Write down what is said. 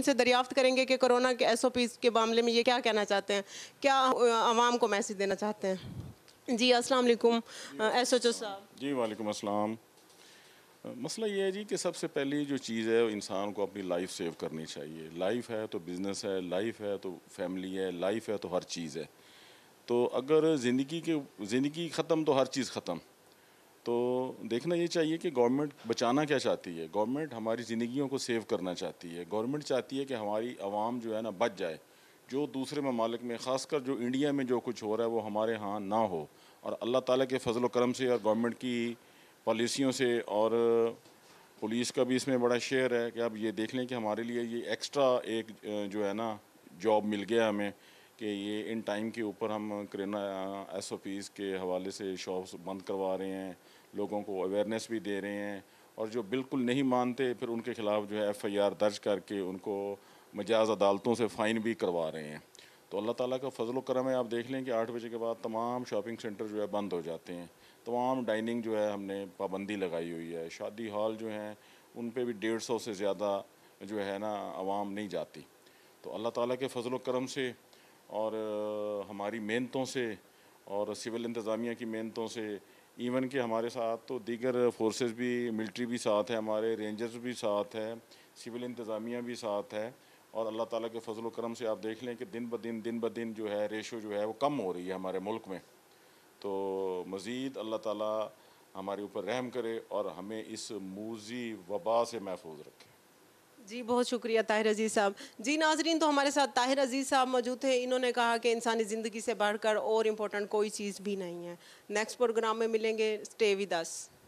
इनसे दरियाफ्त करेंगे कि कोरोना के एस के मामले में ये क्या कहना चाहते हैं क्या आवाम को मैसेज देना चाहते हैं जी अस्सलाम वालेकुम एस एच ओ साहब जी वालेकुम अस्सलाम मसला ये है जी कि सबसे पहली जो चीज़ है इंसान को अपनी लाइफ सेव करनी चाहिए लाइफ है तो बिज़नेस है लाइफ है तो फैमिली है लाइफ है तो हर चीज़ है तो अगर ज़िंदगी के ज़िंदगी ख़त्म तो हर चीज़ ख़त्म तो देखना ये चाहिए कि गवर्नमेंट बचाना क्या चाहती है गवर्नमेंट हमारी ज़िंदगियों को सेव करना चाहती है गवर्नमेंट चाहती है कि हमारी आवाम जो है ना बच जाए जो दूसरे ममालिक में ख़ासकर जो इंडिया में जो कुछ हो रहा है वो हमारे यहाँ ना हो और अल्लाह ताला के फजल करम से और गवर्नमेंट की पॉलिसियों से और पुलिस का भी इसमें बड़ा शेयर है कि अब ये देख लें कि हमारे लिए ये एक्स्ट्रा एक जो है ना जॉब मिल गया हमें कि ये इन टाइम के ऊपर हम करना एस ओ पीज़ के हवाले से शॉप्स बंद करवा रहे हैं लोगों को अवेयरनेस भी दे रहे हैं और जो बिल्कुल नहीं मानते फिर उनके खिलाफ जो है एफ़ आई आर दर्ज करके उनको मजाज अदालतों से फ़ाइन भी करवा रहे हैं तो अल्लाह ताला का फजल करम है आप देख लें कि आठ बजे के बाद तमाम शॉपिंग सेंटर जो है बंद हो जाते हैं तमाम डाइनिंग जो है हमने पाबंदी लगाई हुई है शादी हॉल जो हैं उन पर भी डेढ़ सौ से ज़्यादा जो है ना आवाम नहीं जाती तो अल्लाह ताली के फजल करम से और हमारी मेहनतों से और सिविल इंतज़ामिया की मेहनतों से इवन कि हमारे साथ तो दीगर फोर्सेस भी मिलिट्री भी साथ है हमारे रेंजर्स भी साथ है सिविल इंतज़ामिया भी साथ है और अल्लाह ताला के फजल करम से आप देख लें कि दिन ब दिन दिन ब दिन जो है रेशो जो है वो कम हो रही है हमारे मुल्क में तो मज़ीद अल्लाह ताला हमारे ऊपर रहम करे और हमें इस मूजी वबा से महफूज रखे जी बहुत शुक्रिया ताहिर अजीज़ साहब जी नाजरीन तो हमारे साथ ताहिर अजीज़ साहब मौजूद थे इन्होंने कहा कि इंसानी ज़िंदगी से बढ़कर और इम्पोर्टेंट कोई चीज़ भी नहीं है नेक्स्ट प्रोग्राम में मिलेंगे स्टे विद अस